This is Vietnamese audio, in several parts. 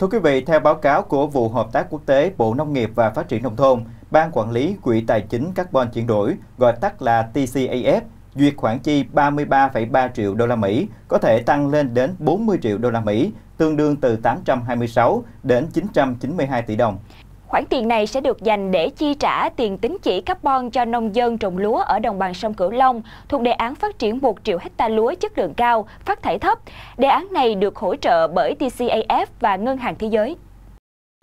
Thưa quý vị, theo báo cáo của vụ hợp tác quốc tế Bộ Nông nghiệp và Phát triển Nông thôn, Ban Quản lý Quỹ Tài chính Carbon chuyển đổi, gọi tắt là TCAF, duyệt khoản chi 33,3 triệu đô la Mỹ, có thể tăng lên đến 40 triệu đô la Mỹ, tương đương từ 826 đến 992 tỷ đồng. Khoản tiền này sẽ được dành để chi trả tiền tính chỉ carbon cho nông dân trồng lúa ở đồng bằng sông Cửu Long thuộc đề án phát triển 1 triệu hecta lúa chất lượng cao, phát thải thấp. Đề án này được hỗ trợ bởi TCAF và Ngân hàng Thế giới.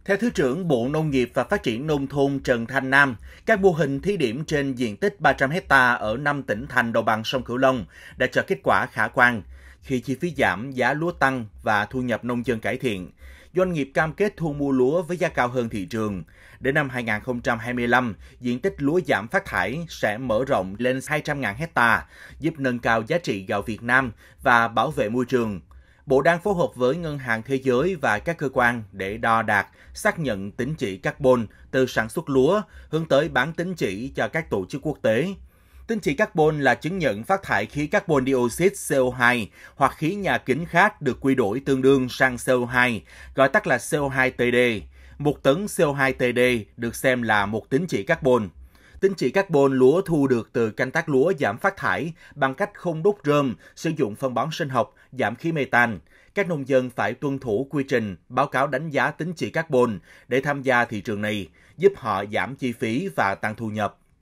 Theo Thứ trưởng Bộ Nông nghiệp và Phát triển Nông thôn Trần Thanh Nam, các mô hình thí điểm trên diện tích 300 hecta ở 5 tỉnh thành đồng bằng sông Cửu Long đã cho kết quả khả quan khi chi phí giảm, giá lúa tăng và thu nhập nông dân cải thiện doanh nghiệp cam kết thu mua lúa với giá cao hơn thị trường. Đến năm 2025, diện tích lúa giảm phát thải sẽ mở rộng lên 200.000 hecta, giúp nâng cao giá trị gạo Việt Nam và bảo vệ môi trường. Bộ đang phối hợp với Ngân hàng Thế giới và các cơ quan để đo đạt, xác nhận tính chỉ carbon từ sản xuất lúa, hướng tới bán tính chỉ cho các tổ chức quốc tế. Tín chỉ carbon là chứng nhận phát thải khí carbon dioxide CO2 hoặc khí nhà kính khác được quy đổi tương đương sang CO2, gọi tắt là CO2-TD. Một tấn CO2-TD được xem là một tính chỉ carbon. Tính trị carbon lúa thu được từ canh tác lúa giảm phát thải bằng cách không đốt rơm, sử dụng phân bón sinh học, giảm khí mê tan. Các nông dân phải tuân thủ quy trình báo cáo đánh giá tính trị carbon để tham gia thị trường này, giúp họ giảm chi phí và tăng thu nhập.